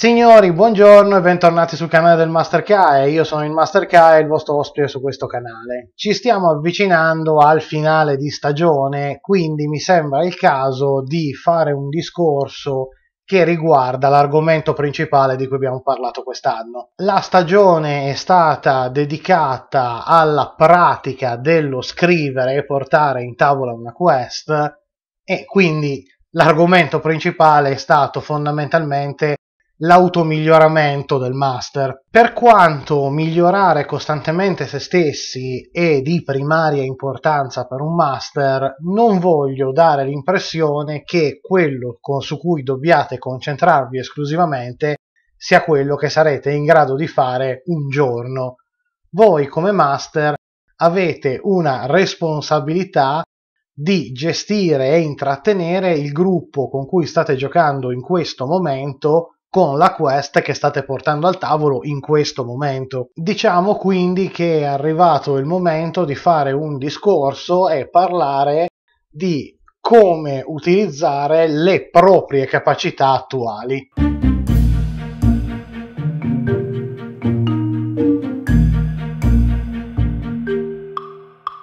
Signori, buongiorno e bentornati sul canale del Master Kai. Io sono il Master Kai, il vostro ospite su questo canale. Ci stiamo avvicinando al finale di stagione, quindi mi sembra il caso di fare un discorso che riguarda l'argomento principale di cui abbiamo parlato quest'anno. La stagione è stata dedicata alla pratica dello scrivere e portare in tavola una quest e quindi l'argomento principale è stato fondamentalmente l'automiglioramento del master. Per quanto migliorare costantemente se stessi è di primaria importanza per un master, non voglio dare l'impressione che quello con, su cui dobbiate concentrarvi esclusivamente sia quello che sarete in grado di fare un giorno. Voi come master avete una responsabilità di gestire e intrattenere il gruppo con cui state giocando in questo momento con la quest che state portando al tavolo in questo momento. Diciamo quindi che è arrivato il momento di fare un discorso e parlare di come utilizzare le proprie capacità attuali.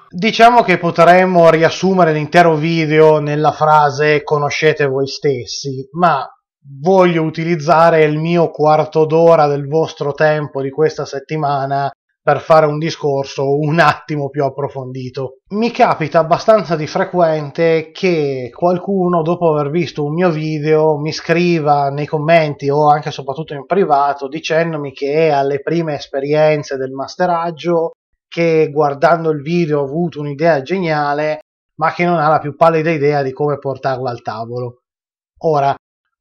Diciamo che potremmo riassumere l'intero video nella frase conoscete voi stessi, ma voglio utilizzare il mio quarto d'ora del vostro tempo di questa settimana per fare un discorso un attimo più approfondito. Mi capita abbastanza di frequente che qualcuno, dopo aver visto un mio video, mi scriva nei commenti o anche soprattutto in privato dicendomi che è alle prime esperienze del masteraggio, che guardando il video ho avuto un'idea geniale, ma che non ha la più pallida idea di come portarla al tavolo. Ora,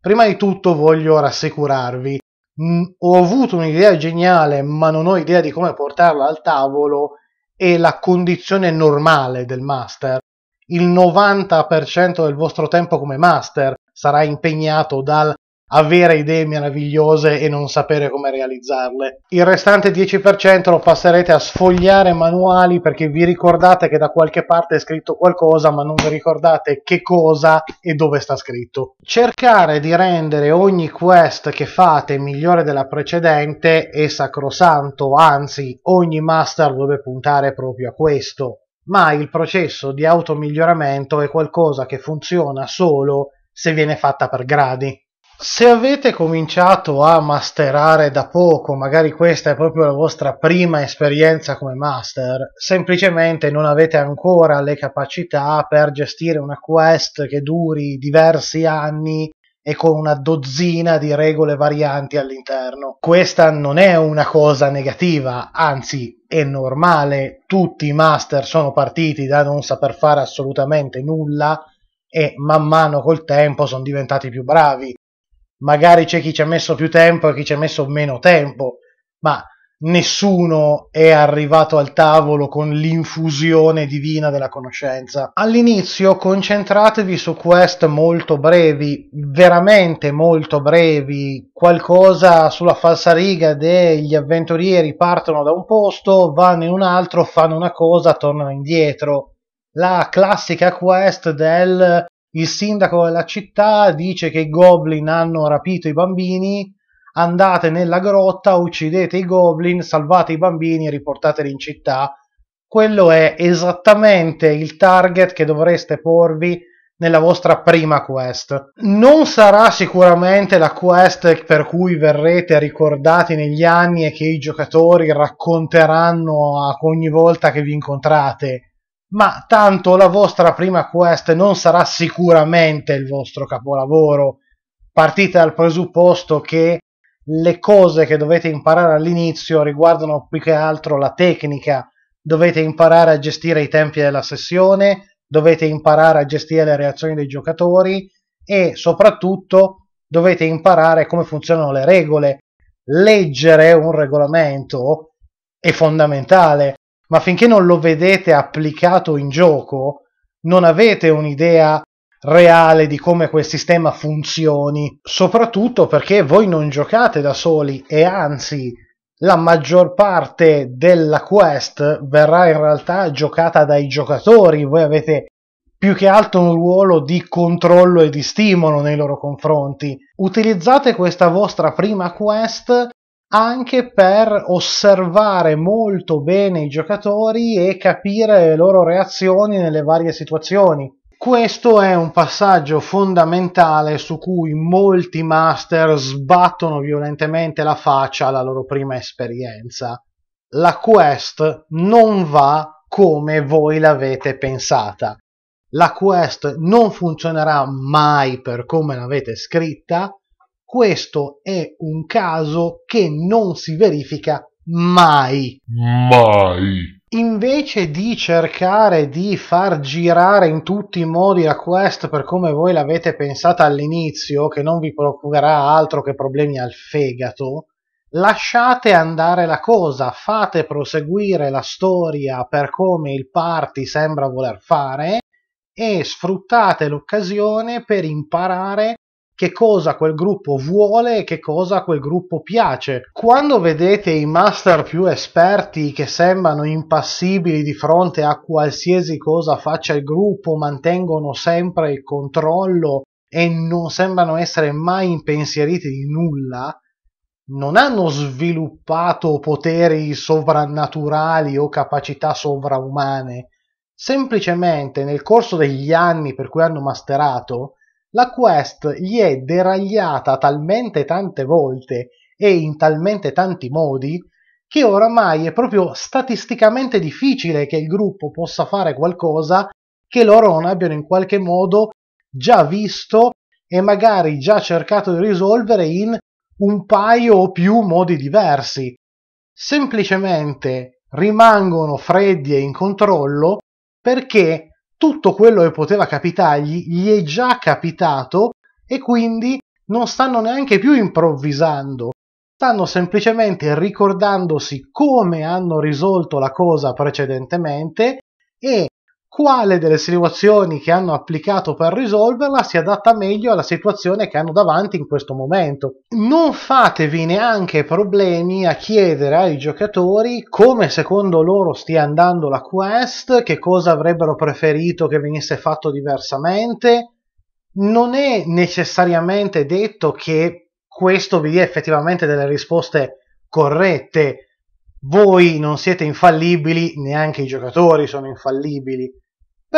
Prima di tutto voglio rassicurarvi, mm, ho avuto un'idea geniale ma non ho idea di come portarla al tavolo è la condizione normale del master. Il 90% del vostro tempo come master sarà impegnato dal avere idee meravigliose e non sapere come realizzarle. Il restante 10% lo passerete a sfogliare manuali perché vi ricordate che da qualche parte è scritto qualcosa ma non vi ricordate che cosa e dove sta scritto. Cercare di rendere ogni quest che fate migliore della precedente è sacrosanto, anzi ogni master dovrebbe puntare proprio a questo. Ma il processo di automiglioramento è qualcosa che funziona solo se viene fatta per gradi. Se avete cominciato a masterare da poco, magari questa è proprio la vostra prima esperienza come master, semplicemente non avete ancora le capacità per gestire una quest che duri diversi anni e con una dozzina di regole varianti all'interno. Questa non è una cosa negativa, anzi è normale, tutti i master sono partiti da non saper fare assolutamente nulla e man mano col tempo sono diventati più bravi magari c'è chi ci ha messo più tempo e chi ci ha messo meno tempo, ma nessuno è arrivato al tavolo con l'infusione divina della conoscenza. All'inizio concentratevi su quest molto brevi, veramente molto brevi, qualcosa sulla falsariga degli avventurieri partono da un posto, vanno in un altro, fanno una cosa, tornano indietro. La classica quest del il sindaco della città dice che i goblin hanno rapito i bambini, andate nella grotta, uccidete i goblin, salvate i bambini e riportateli in città. Quello è esattamente il target che dovreste porvi nella vostra prima quest. Non sarà sicuramente la quest per cui verrete ricordati negli anni e che i giocatori racconteranno ogni volta che vi incontrate ma tanto la vostra prima quest non sarà sicuramente il vostro capolavoro. Partite dal presupposto che le cose che dovete imparare all'inizio riguardano più che altro la tecnica. Dovete imparare a gestire i tempi della sessione, dovete imparare a gestire le reazioni dei giocatori e soprattutto dovete imparare come funzionano le regole. Leggere un regolamento è fondamentale ma finché non lo vedete applicato in gioco, non avete un'idea reale di come quel sistema funzioni, soprattutto perché voi non giocate da soli e anzi la maggior parte della quest verrà in realtà giocata dai giocatori, voi avete più che altro un ruolo di controllo e di stimolo nei loro confronti. Utilizzate questa vostra prima quest anche per osservare molto bene i giocatori e capire le loro reazioni nelle varie situazioni. Questo è un passaggio fondamentale su cui molti master sbattono violentemente la faccia alla loro prima esperienza. La quest non va come voi l'avete pensata. La quest non funzionerà mai per come l'avete scritta questo è un caso che non si verifica mai. Mai. Invece di cercare di far girare in tutti i modi la quest per come voi l'avete pensata all'inizio, che non vi procurerà altro che problemi al fegato, lasciate andare la cosa, fate proseguire la storia per come il party sembra voler fare e sfruttate l'occasione per imparare che cosa quel gruppo vuole e che cosa quel gruppo piace. Quando vedete i master più esperti che sembrano impassibili di fronte a qualsiasi cosa faccia il gruppo, mantengono sempre il controllo e non sembrano essere mai impensieriti di nulla, non hanno sviluppato poteri sovrannaturali o capacità sovraumane. Semplicemente nel corso degli anni per cui hanno masterato, la quest gli è deragliata talmente tante volte e in talmente tanti modi che oramai è proprio statisticamente difficile che il gruppo possa fare qualcosa che loro non abbiano in qualche modo già visto e magari già cercato di risolvere in un paio o più modi diversi. Semplicemente rimangono freddi e in controllo perché tutto quello che poteva capitargli gli è già capitato e quindi non stanno neanche più improvvisando, stanno semplicemente ricordandosi come hanno risolto la cosa precedentemente e quale delle situazioni che hanno applicato per risolverla si adatta meglio alla situazione che hanno davanti in questo momento. Non fatevi neanche problemi a chiedere ai giocatori come secondo loro stia andando la quest, che cosa avrebbero preferito che venisse fatto diversamente. Non è necessariamente detto che questo vi dia effettivamente delle risposte corrette. Voi non siete infallibili, neanche i giocatori sono infallibili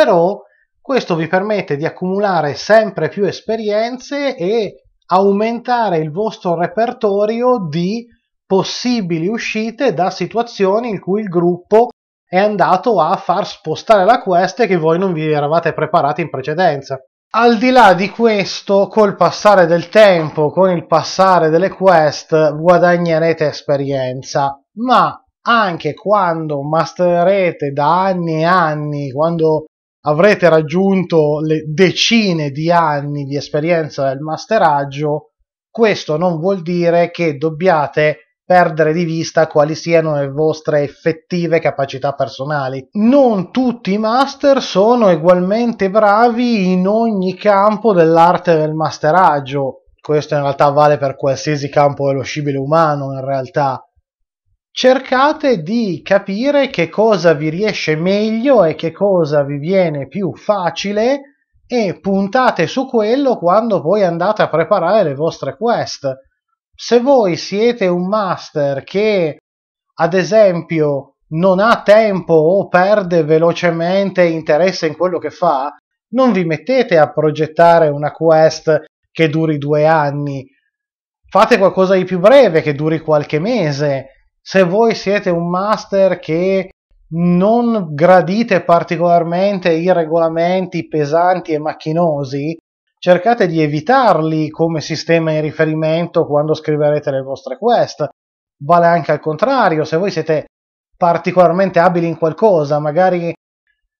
però questo vi permette di accumulare sempre più esperienze e aumentare il vostro repertorio di possibili uscite da situazioni in cui il gruppo è andato a far spostare la quest che voi non vi eravate preparati in precedenza. Al di là di questo, col passare del tempo, con il passare delle quest, guadagnerete esperienza, ma anche quando mastererete da anni e anni, quando avrete raggiunto le decine di anni di esperienza del masteraggio, questo non vuol dire che dobbiate perdere di vista quali siano le vostre effettive capacità personali. Non tutti i master sono ugualmente bravi in ogni campo dell'arte del masteraggio. Questo in realtà vale per qualsiasi campo dello scibile umano, in realtà cercate di capire che cosa vi riesce meglio e che cosa vi viene più facile e puntate su quello quando poi andate a preparare le vostre quest. Se voi siete un master che, ad esempio, non ha tempo o perde velocemente interesse in quello che fa, non vi mettete a progettare una quest che duri due anni. Fate qualcosa di più breve, che duri qualche mese, se voi siete un master che non gradite particolarmente i regolamenti pesanti e macchinosi, cercate di evitarli come sistema di riferimento quando scriverete le vostre quest. Vale anche al contrario, se voi siete particolarmente abili in qualcosa, magari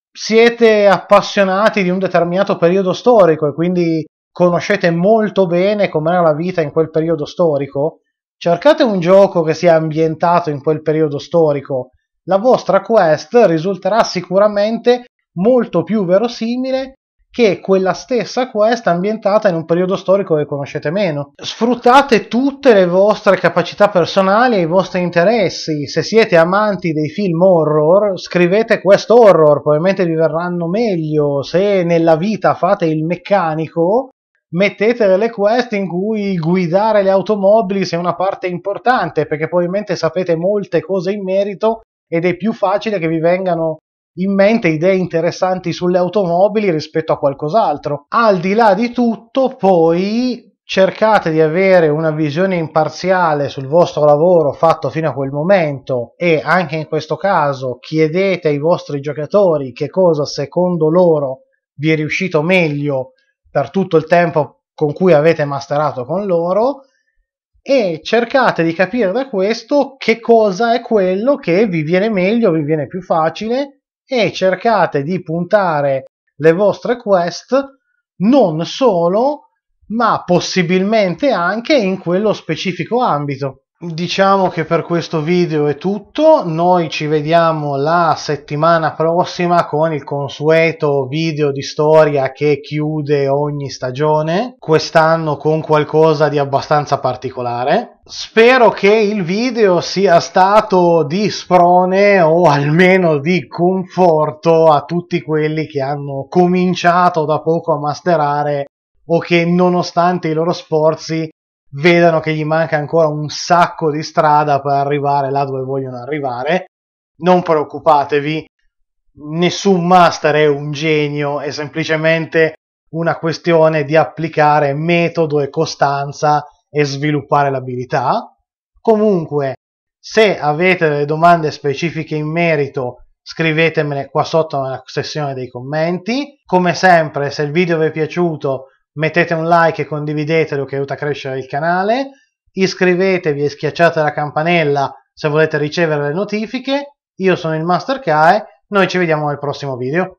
siete appassionati di un determinato periodo storico e quindi conoscete molto bene com'era la vita in quel periodo storico, Cercate un gioco che sia ambientato in quel periodo storico, la vostra quest risulterà sicuramente molto più verosimile che quella stessa quest ambientata in un periodo storico che conoscete meno. Sfruttate tutte le vostre capacità personali e i vostri interessi. Se siete amanti dei film horror, scrivete quest horror, probabilmente vi verranno meglio. Se nella vita fate il meccanico, mettete delle quest in cui guidare le automobili sia una parte importante, perché probabilmente sapete molte cose in merito ed è più facile che vi vengano in mente idee interessanti sulle automobili rispetto a qualcos'altro. Al di là di tutto, poi cercate di avere una visione imparziale sul vostro lavoro fatto fino a quel momento e anche in questo caso chiedete ai vostri giocatori che cosa secondo loro vi è riuscito meglio per tutto il tempo con cui avete masterato con loro e cercate di capire da questo che cosa è quello che vi viene meglio, vi viene più facile e cercate di puntare le vostre quest non solo ma possibilmente anche in quello specifico ambito diciamo che per questo video è tutto noi ci vediamo la settimana prossima con il consueto video di storia che chiude ogni stagione quest'anno con qualcosa di abbastanza particolare spero che il video sia stato di sprone o almeno di conforto a tutti quelli che hanno cominciato da poco a masterare o che nonostante i loro sforzi vedano che gli manca ancora un sacco di strada per arrivare là dove vogliono arrivare. Non preoccupatevi, nessun master è un genio, è semplicemente una questione di applicare metodo e costanza e sviluppare l'abilità. Comunque, se avete delle domande specifiche in merito, scrivetemele qua sotto nella sessione dei commenti. Come sempre, se il video vi è piaciuto, mettete un like e condividetelo che aiuta a crescere il canale, iscrivetevi e schiacciate la campanella se volete ricevere le notifiche, io sono il Master Kae, noi ci vediamo nel prossimo video.